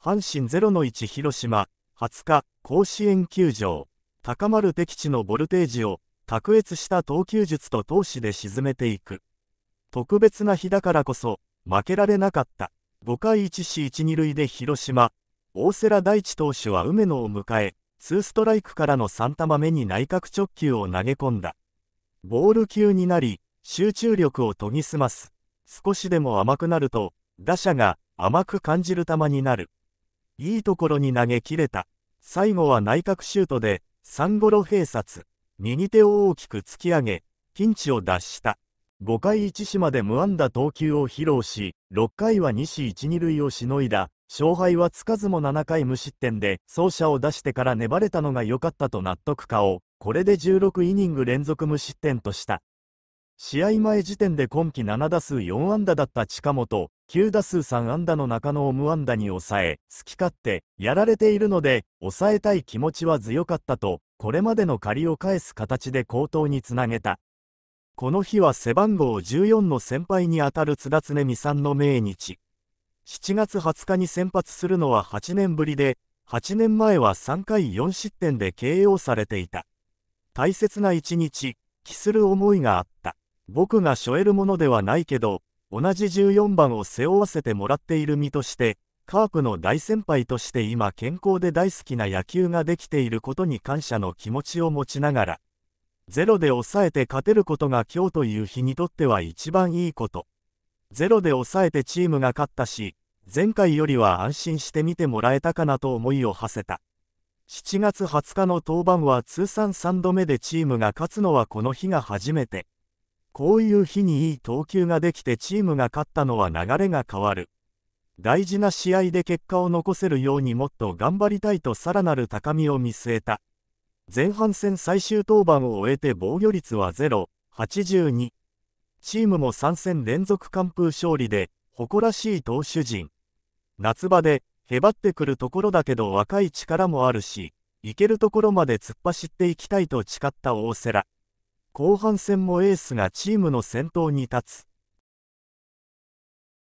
阪神0-1広島、20日、甲子園球場、高まる敵地のボルテージを、卓越した投球術と投手で沈めていく。特別な日だからこそ、負けられなかった。5回1死1、2塁で広島、大瀬良大地投手は梅野を迎え、2ストライクからの3球目に内角直球を投げ込んだ。ボール級になり、集中力を研ぎ澄ます。少しでも甘くなると、打者が甘く感じる球になる。いいところに投げ切れた。最後は内角シュートで、三ゴロ併殺。右手を大きく突き上げ、ピンチを脱した。5回1死まで無安打投球を披露し、6回は2死1、2塁をしのいだ。勝敗はつかずも7回無失点で、走者を出してから粘れたのが良かったと納得かを、これで16イニング連続無失点とした。試合前時点で今季7打数4安打だった近本、9打数3安打の中野を無安打に抑え、好き勝手、やられているので、抑えたい気持ちは強かったと、これまでの借りを返す形で好投につなげた。この日は背番号14の先輩にあたる津田恒美さんの命日。7月20日に先発するのは8年ぶりで、8年前は3回4失点で KO されていた。大切な一日、期する思いがあった。僕が背負えるものではないけど、同じ14番を背負わせてもらっている身として、カープの大先輩として今健康で大好きな野球ができていることに感謝の気持ちを持ちながら、ゼロで抑えて勝てることが今日という日にとっては一番いいこと。ゼロで抑えてチームが勝ったし、前回よりは安心して見てもらえたかなと思いを馳せた。7月20日の登板は通算3度目でチームが勝つのはこの日が初めて。こういう日にいい投球ができてチームが勝ったのは流れが変わる。大事な試合で結果を残せるようにもっと頑張りたいとさらなる高みを見据えた。前半戦最終登板を終えて防御率は0、82。チームも3戦連続完封勝利で、誇らしい投手陣。夏場で、へばってくるところだけど若い力もあるし、行けるところまで突っ走っていきたいと誓った大瀬良。後半戦もエースがチームの先頭に立つ。